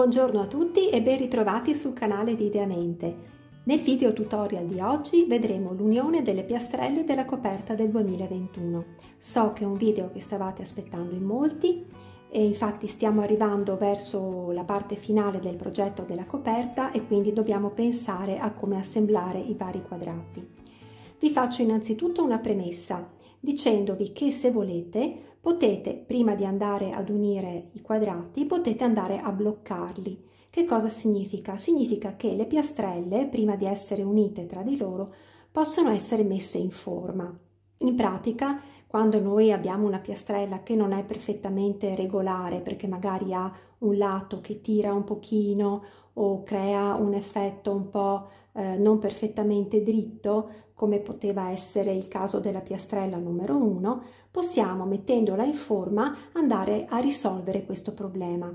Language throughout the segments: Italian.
Buongiorno a tutti e ben ritrovati sul canale di Ideamente. Nel video tutorial di oggi vedremo l'unione delle piastrelle della coperta del 2021. So che è un video che stavate aspettando in molti e infatti stiamo arrivando verso la parte finale del progetto della coperta e quindi dobbiamo pensare a come assemblare i vari quadrati. Vi faccio innanzitutto una premessa dicendovi che se volete potete, prima di andare ad unire i quadrati, potete andare a bloccarli. Che cosa significa? Significa che le piastrelle, prima di essere unite tra di loro, possono essere messe in forma. In pratica quando noi abbiamo una piastrella che non è perfettamente regolare perché magari ha un lato che tira un pochino o crea un effetto un po' eh, non perfettamente dritto come poteva essere il caso della piastrella numero 1 possiamo mettendola in forma andare a risolvere questo problema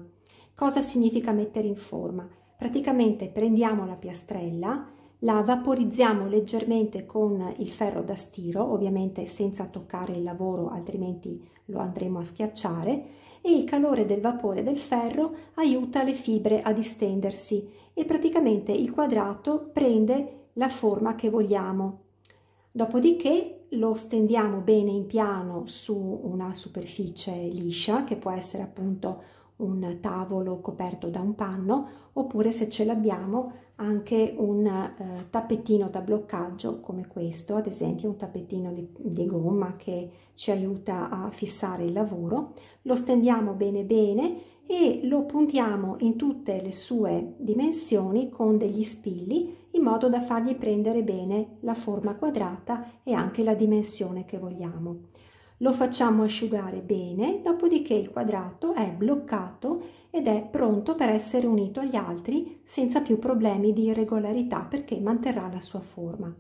cosa significa mettere in forma praticamente prendiamo la piastrella la vaporizziamo leggermente con il ferro da stiro, ovviamente senza toccare il lavoro altrimenti lo andremo a schiacciare e il calore del vapore del ferro aiuta le fibre a distendersi e praticamente il quadrato prende la forma che vogliamo. Dopodiché lo stendiamo bene in piano su una superficie liscia che può essere appunto un tavolo coperto da un panno oppure se ce l'abbiamo anche un eh, tappetino da bloccaggio come questo ad esempio un tappetino di, di gomma che ci aiuta a fissare il lavoro lo stendiamo bene bene e lo puntiamo in tutte le sue dimensioni con degli spilli in modo da fargli prendere bene la forma quadrata e anche la dimensione che vogliamo lo facciamo asciugare bene, dopodiché il quadrato è bloccato ed è pronto per essere unito agli altri senza più problemi di irregolarità perché manterrà la sua forma.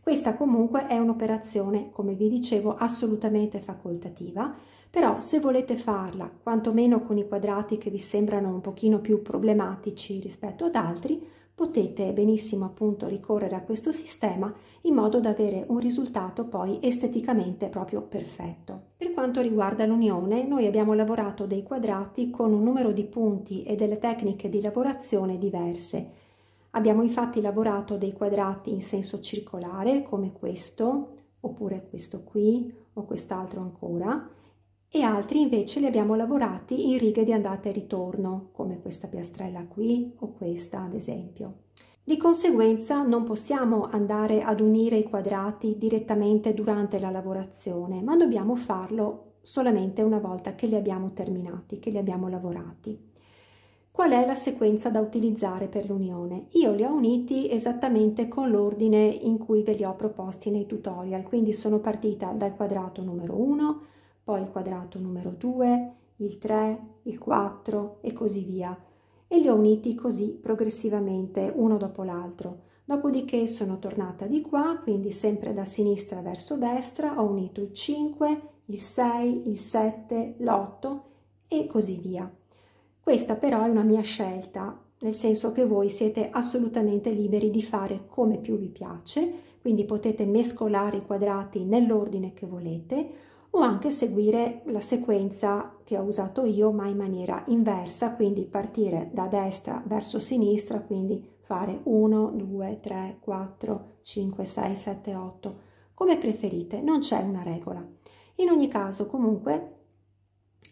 Questa comunque è un'operazione, come vi dicevo, assolutamente facoltativa, però se volete farla, quantomeno con i quadrati che vi sembrano un pochino più problematici rispetto ad altri, potete benissimo appunto ricorrere a questo sistema in modo da avere un risultato poi esteticamente proprio perfetto. Per quanto riguarda l'unione, noi abbiamo lavorato dei quadrati con un numero di punti e delle tecniche di lavorazione diverse. Abbiamo infatti lavorato dei quadrati in senso circolare come questo, oppure questo qui o quest'altro ancora, e altri invece li abbiamo lavorati in righe di andata e ritorno, come questa piastrella qui o questa ad esempio. Di conseguenza non possiamo andare ad unire i quadrati direttamente durante la lavorazione, ma dobbiamo farlo solamente una volta che li abbiamo terminati, che li abbiamo lavorati. Qual è la sequenza da utilizzare per l'unione? Io li ho uniti esattamente con l'ordine in cui ve li ho proposti nei tutorial, quindi sono partita dal quadrato numero 1, poi il quadrato numero 2, il 3, il 4 e così via. E li ho uniti così progressivamente uno dopo l'altro. Dopodiché sono tornata di qua, quindi sempre da sinistra verso destra, ho unito il 5, il 6, il 7, l'8 e così via. Questa però è una mia scelta, nel senso che voi siete assolutamente liberi di fare come più vi piace, quindi potete mescolare i quadrati nell'ordine che volete, o anche seguire la sequenza che ho usato io ma in maniera inversa, quindi partire da destra verso sinistra, quindi fare 1, 2, 3, 4, 5, 6, 7, 8, come preferite, non c'è una regola. In ogni caso comunque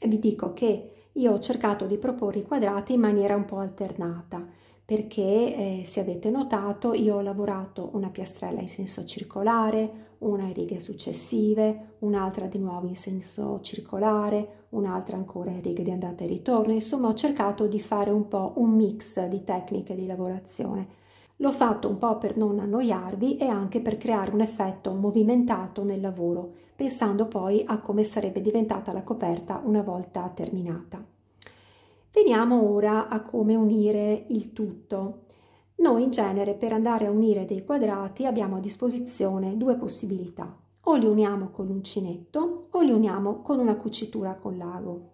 vi dico che io ho cercato di proporre i quadrati in maniera un po' alternata, perché eh, se avete notato io ho lavorato una piastrella in senso circolare, una in righe successive, un'altra di nuovo in senso circolare, un'altra ancora in righe di andata e ritorno, insomma ho cercato di fare un po' un mix di tecniche di lavorazione. L'ho fatto un po' per non annoiarvi e anche per creare un effetto movimentato nel lavoro, pensando poi a come sarebbe diventata la coperta una volta terminata. Veniamo ora a come unire il tutto. Noi in genere per andare a unire dei quadrati abbiamo a disposizione due possibilità. O li uniamo con l'uncinetto o li uniamo con una cucitura con l'ago.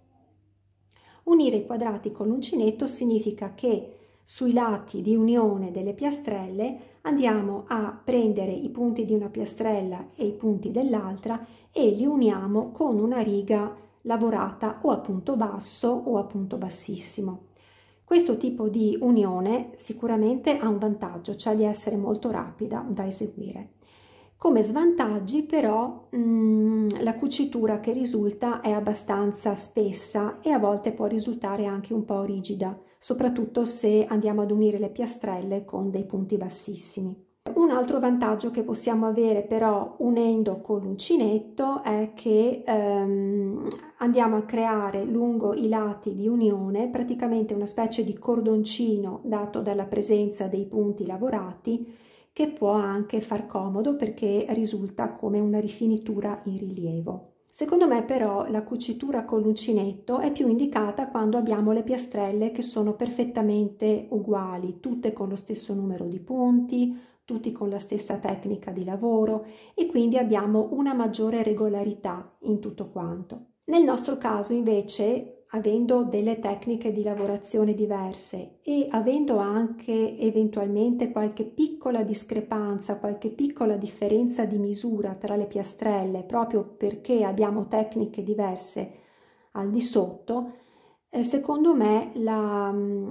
Unire i quadrati con l'uncinetto significa che sui lati di unione delle piastrelle andiamo a prendere i punti di una piastrella e i punti dell'altra e li uniamo con una riga lavorata o a punto basso o a punto bassissimo. Questo tipo di unione sicuramente ha un vantaggio, cioè di essere molto rapida da eseguire. Come svantaggi però mh, mm, la cucitura che risulta è abbastanza spessa e a volte può risultare anche un po' rigida, soprattutto se andiamo ad unire le piastrelle con dei punti bassissimi. Un altro vantaggio che possiamo avere però unendo con l'uncinetto è che ehm, andiamo a creare lungo i lati di unione praticamente una specie di cordoncino dato dalla presenza dei punti lavorati che può anche far comodo perché risulta come una rifinitura in rilievo. Secondo me però la cucitura con l'uncinetto è più indicata quando abbiamo le piastrelle che sono perfettamente uguali, tutte con lo stesso numero di punti, tutti con la stessa tecnica di lavoro e quindi abbiamo una maggiore regolarità in tutto quanto. Nel nostro caso invece, avendo delle tecniche di lavorazione diverse e avendo anche eventualmente qualche piccola discrepanza, qualche piccola differenza di misura tra le piastrelle, proprio perché abbiamo tecniche diverse al di sotto, eh, secondo me la mm,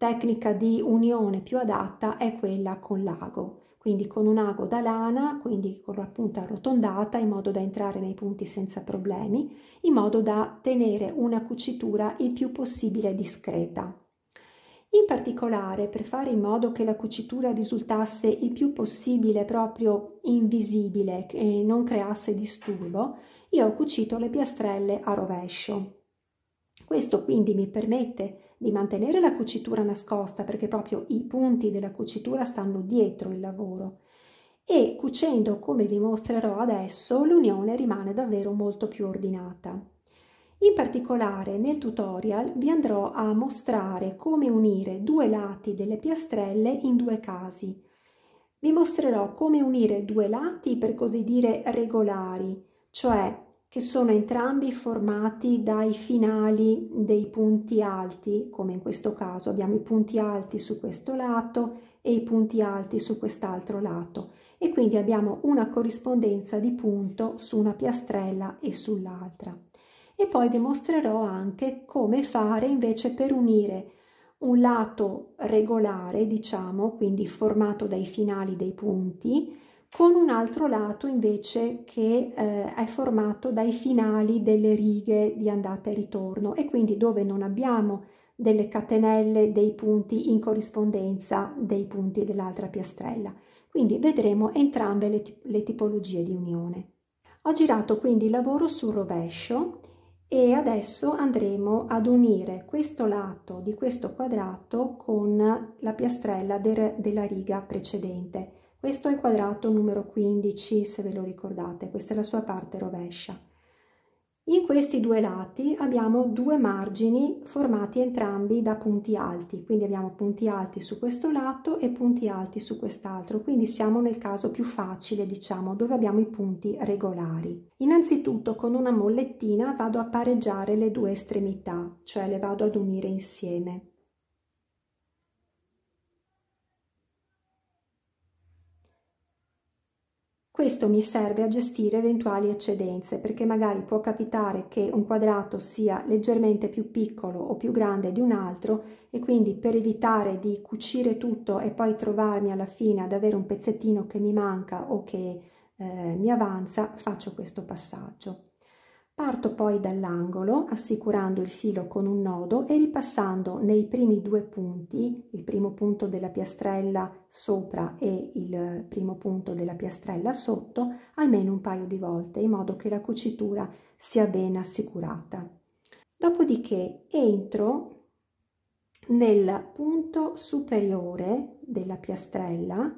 tecnica di unione più adatta è quella con l'ago, quindi con un ago da lana, quindi con la punta arrotondata in modo da entrare nei punti senza problemi, in modo da tenere una cucitura il più possibile discreta. In particolare, per fare in modo che la cucitura risultasse il più possibile proprio invisibile e non creasse disturbo, io ho cucito le piastrelle a rovescio. Questo quindi mi permette di di mantenere la cucitura nascosta perché proprio i punti della cucitura stanno dietro il lavoro e cucendo come vi mostrerò adesso l'unione rimane davvero molto più ordinata. In particolare nel tutorial vi andrò a mostrare come unire due lati delle piastrelle in due casi. Vi mostrerò come unire due lati per così dire regolari, cioè che sono entrambi formati dai finali dei punti alti, come in questo caso abbiamo i punti alti su questo lato e i punti alti su quest'altro lato e quindi abbiamo una corrispondenza di punto su una piastrella e sull'altra. E poi dimostrerò anche come fare invece per unire un lato regolare, diciamo, quindi formato dai finali dei punti, con un altro lato invece che eh, è formato dai finali delle righe di andata e ritorno e quindi dove non abbiamo delle catenelle dei punti in corrispondenza dei punti dell'altra piastrella. Quindi vedremo entrambe le, le tipologie di unione. Ho girato quindi il lavoro sul rovescio e adesso andremo ad unire questo lato di questo quadrato con la piastrella de della riga precedente questo è il quadrato numero 15, se ve lo ricordate, questa è la sua parte rovescia. In questi due lati abbiamo due margini formati entrambi da punti alti, quindi abbiamo punti alti su questo lato e punti alti su quest'altro, quindi siamo nel caso più facile, diciamo, dove abbiamo i punti regolari. Innanzitutto con una mollettina vado a pareggiare le due estremità, cioè le vado ad unire insieme. Questo mi serve a gestire eventuali eccedenze perché magari può capitare che un quadrato sia leggermente più piccolo o più grande di un altro e quindi per evitare di cucire tutto e poi trovarmi alla fine ad avere un pezzettino che mi manca o che eh, mi avanza faccio questo passaggio. Parto poi dall'angolo assicurando il filo con un nodo e ripassando nei primi due punti, il primo punto della piastrella sopra e il primo punto della piastrella sotto, almeno un paio di volte in modo che la cucitura sia ben assicurata. Dopodiché entro nel punto superiore della piastrella,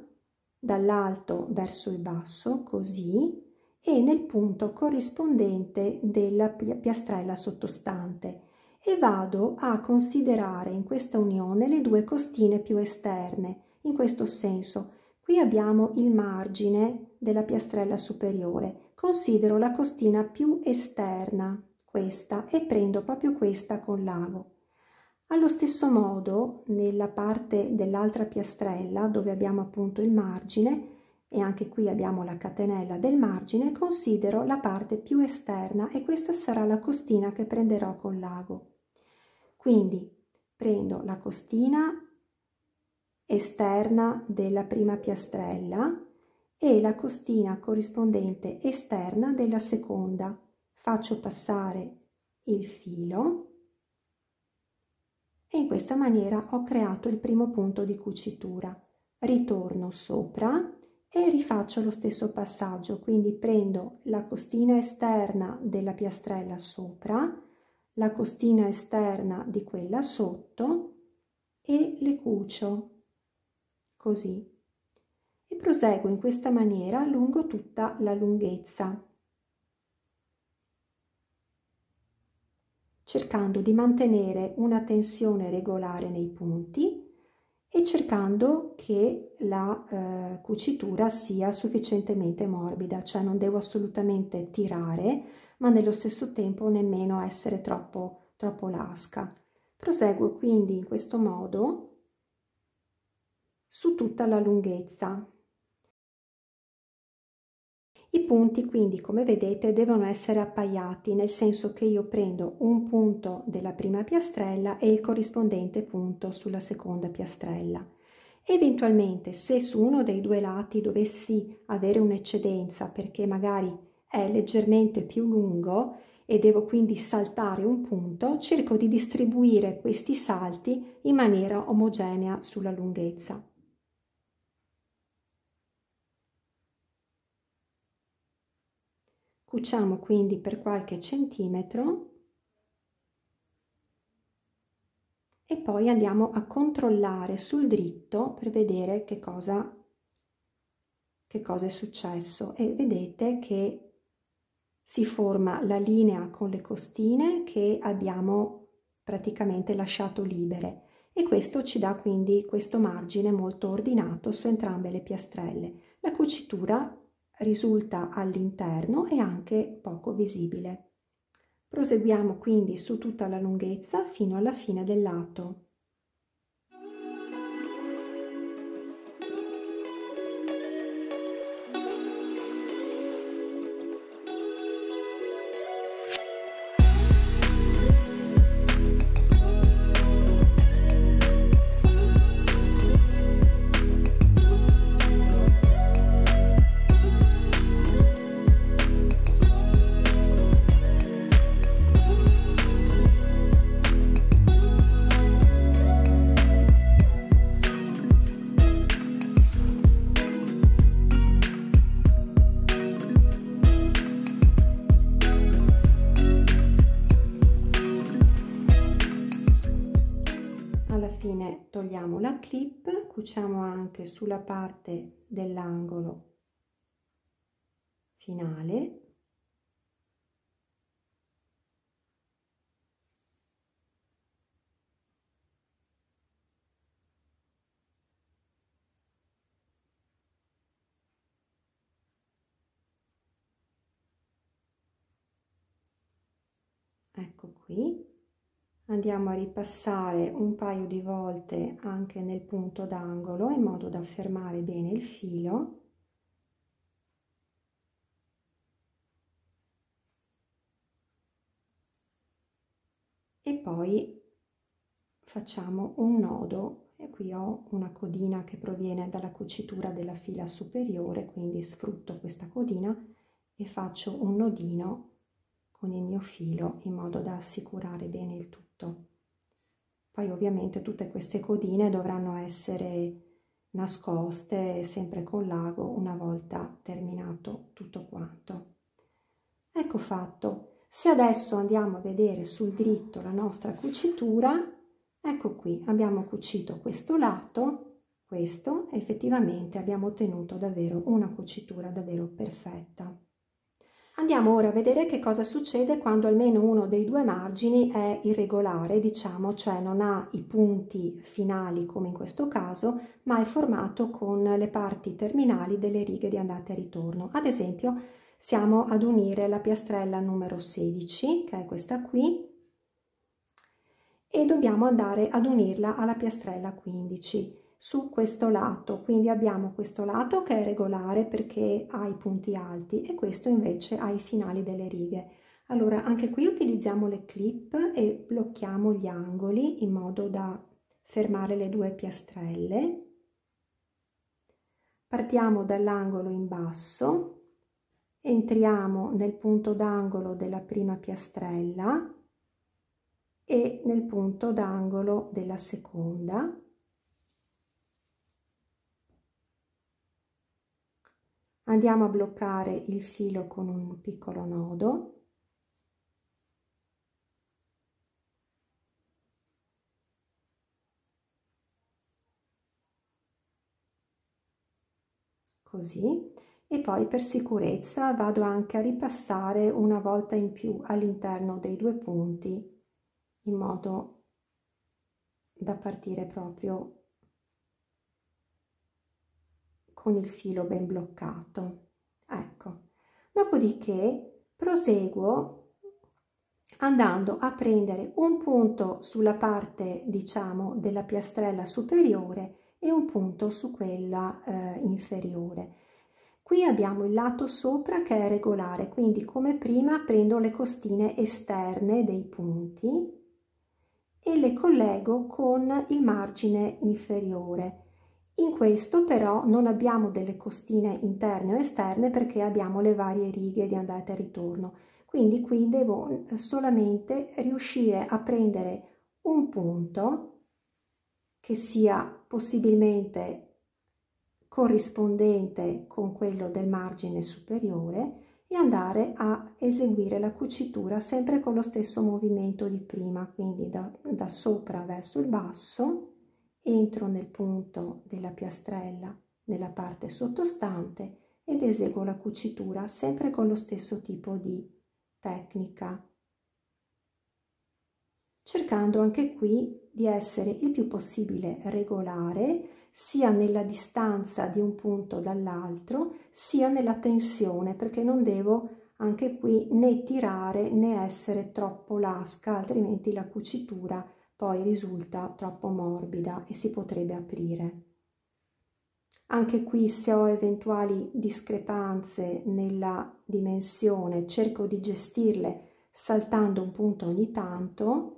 dall'alto verso il basso, così, e nel punto corrispondente della piastrella sottostante e vado a considerare in questa unione le due costine più esterne. In questo senso, qui abbiamo il margine della piastrella superiore. Considero la costina più esterna, questa, e prendo proprio questa con l'ago. Allo stesso modo, nella parte dell'altra piastrella, dove abbiamo appunto il margine, e anche qui abbiamo la catenella del margine, considero la parte più esterna e questa sarà la costina che prenderò con l'ago. Quindi prendo la costina esterna della prima piastrella e la costina corrispondente esterna della seconda. Faccio passare il filo e in questa maniera ho creato il primo punto di cucitura. Ritorno sopra e rifaccio lo stesso passaggio quindi prendo la costina esterna della piastrella sopra la costina esterna di quella sotto e le cucio così e proseguo in questa maniera lungo tutta la lunghezza cercando di mantenere una tensione regolare nei punti cercando che la eh, cucitura sia sufficientemente morbida, cioè non devo assolutamente tirare, ma nello stesso tempo nemmeno essere troppo, troppo lasca. Proseguo quindi in questo modo su tutta la lunghezza i punti quindi come vedete devono essere appaiati nel senso che io prendo un punto della prima piastrella e il corrispondente punto sulla seconda piastrella. Eventualmente se su uno dei due lati dovessi avere un'eccedenza perché magari è leggermente più lungo e devo quindi saltare un punto, cerco di distribuire questi salti in maniera omogenea sulla lunghezza. cuciamo quindi per qualche centimetro e poi andiamo a controllare sul dritto per vedere che cosa che cosa è successo e vedete che si forma la linea con le costine che abbiamo praticamente lasciato libere e questo ci dà quindi questo margine molto ordinato su entrambe le piastrelle. La cucitura risulta all'interno e anche poco visibile. Proseguiamo quindi su tutta la lunghezza fino alla fine del lato. infine togliamo la clip cuciamo anche sulla parte dell'angolo finale ecco qui andiamo a ripassare un paio di volte anche nel punto d'angolo in modo da fermare bene il filo e poi facciamo un nodo e qui ho una codina che proviene dalla cucitura della fila superiore quindi sfrutto questa codina e faccio un nodino con il mio filo in modo da assicurare bene il tutto sotto. Poi ovviamente tutte queste codine dovranno essere nascoste sempre con lago una volta terminato tutto quanto. Ecco fatto. Se adesso andiamo a vedere sul dritto la nostra cucitura, ecco qui, abbiamo cucito questo lato, questo, effettivamente abbiamo ottenuto davvero una cucitura davvero perfetta. Andiamo ora a vedere che cosa succede quando almeno uno dei due margini è irregolare, diciamo, cioè non ha i punti finali come in questo caso, ma è formato con le parti terminali delle righe di andata e ritorno. Ad esempio, siamo ad unire la piastrella numero 16, che è questa qui, e dobbiamo andare ad unirla alla piastrella 15 su questo lato quindi abbiamo questo lato che è regolare perché ha i punti alti e questo invece ha i finali delle righe allora anche qui utilizziamo le clip e blocchiamo gli angoli in modo da fermare le due piastrelle partiamo dall'angolo in basso entriamo nel punto d'angolo della prima piastrella e nel punto d'angolo della seconda andiamo a bloccare il filo con un piccolo nodo così e poi per sicurezza vado anche a ripassare una volta in più all'interno dei due punti in modo da partire proprio con il filo ben bloccato. Ecco. Dopodiché proseguo andando a prendere un punto sulla parte, diciamo, della piastrella superiore e un punto su quella eh, inferiore. Qui abbiamo il lato sopra che è regolare, quindi come prima prendo le costine esterne dei punti e le collego con il margine inferiore in questo però non abbiamo delle costine interne o esterne perché abbiamo le varie righe di andata e ritorno. Quindi qui devo eh, solamente riuscire a prendere un punto che sia possibilmente corrispondente con quello del margine superiore e andare a eseguire la cucitura sempre con lo stesso movimento di prima, quindi da, da sopra verso il basso entro nel punto della piastrella nella parte sottostante ed eseguo la cucitura sempre con lo stesso tipo di tecnica cercando anche qui di essere il più possibile regolare sia nella distanza di un punto dall'altro sia nella tensione perché non devo anche qui né tirare né essere troppo lasca altrimenti la cucitura poi risulta troppo morbida e si potrebbe aprire. Anche qui se ho eventuali discrepanze nella dimensione cerco di gestirle saltando un punto ogni tanto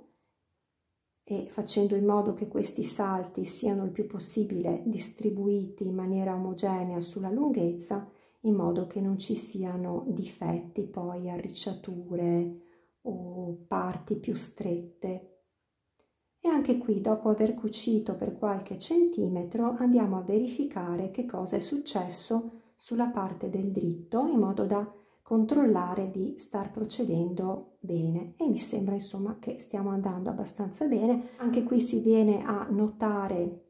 e facendo in modo che questi salti siano il più possibile distribuiti in maniera omogenea sulla lunghezza in modo che non ci siano difetti poi arricciature o parti più strette e anche qui dopo aver cucito per qualche centimetro andiamo a verificare che cosa è successo sulla parte del dritto in modo da controllare di star procedendo bene e mi sembra insomma che stiamo andando abbastanza bene anche qui si viene a notare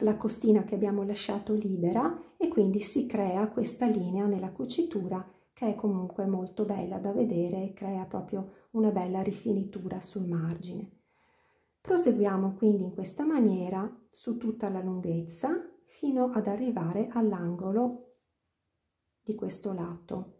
la costina che abbiamo lasciato libera e quindi si crea questa linea nella cucitura che è comunque molto bella da vedere e crea proprio una bella rifinitura sul margine Proseguiamo quindi in questa maniera su tutta la lunghezza fino ad arrivare all'angolo di questo lato.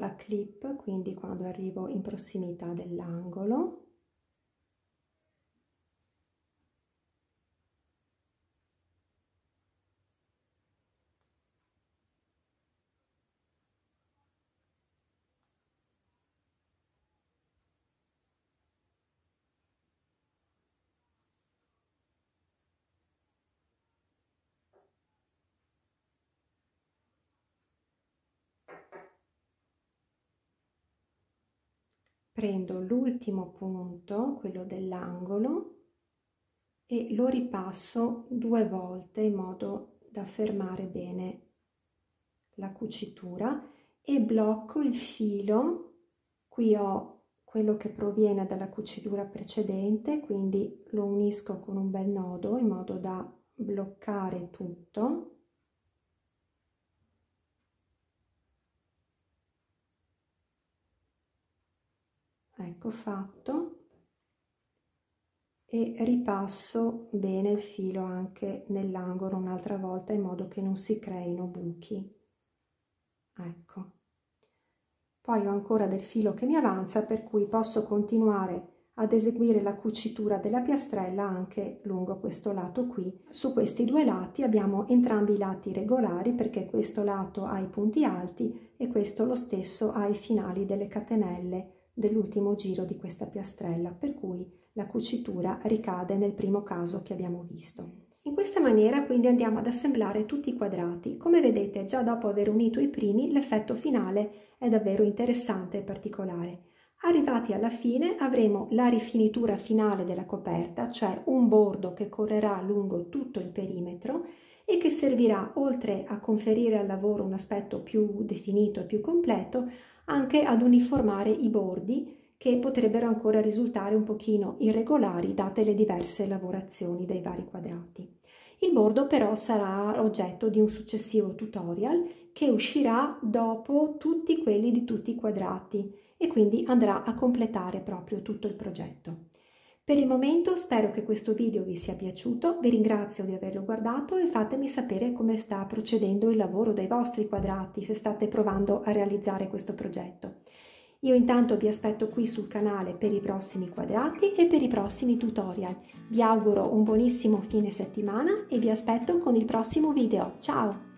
la clip quindi quando arrivo in prossimità dell'angolo prendo l'ultimo punto, quello dell'angolo, e lo ripasso due volte in modo da fermare bene la cucitura e blocco il filo. Qui ho quello che proviene dalla cucitura precedente, quindi lo unisco con un bel nodo in modo da bloccare tutto ecco fatto e ripasso bene il filo anche nell'angolo un'altra volta in modo che non si creino buchi ecco poi ho ancora del filo che mi avanza per cui posso continuare ad eseguire la cucitura della piastrella anche lungo questo lato qui su questi due lati abbiamo entrambi i lati regolari perché questo lato ha i punti alti e questo lo stesso ha i finali delle catenelle dell'ultimo giro di questa piastrella, per cui la cucitura ricade nel primo caso che abbiamo visto. In questa maniera quindi andiamo ad assemblare tutti i quadrati. Come vedete già dopo aver unito i primi l'effetto finale è davvero interessante e particolare. Arrivati alla fine avremo la rifinitura finale della coperta, cioè un bordo che correrà lungo tutto il perimetro e che servirà, oltre a conferire al lavoro un aspetto più definito e più completo, anche ad uniformare i bordi che potrebbero ancora risultare un pochino irregolari date le diverse lavorazioni dei vari quadrati. Il bordo però sarà oggetto di un successivo tutorial che uscirà dopo tutti quelli di tutti i quadrati e quindi andrà a completare proprio tutto il progetto. Per il momento spero che questo video vi sia piaciuto, vi ringrazio di averlo guardato e fatemi sapere come sta procedendo il lavoro dei vostri quadrati se state provando a realizzare questo progetto. Io intanto vi aspetto qui sul canale per i prossimi quadrati e per i prossimi tutorial. Vi auguro un buonissimo fine settimana e vi aspetto con il prossimo video. Ciao!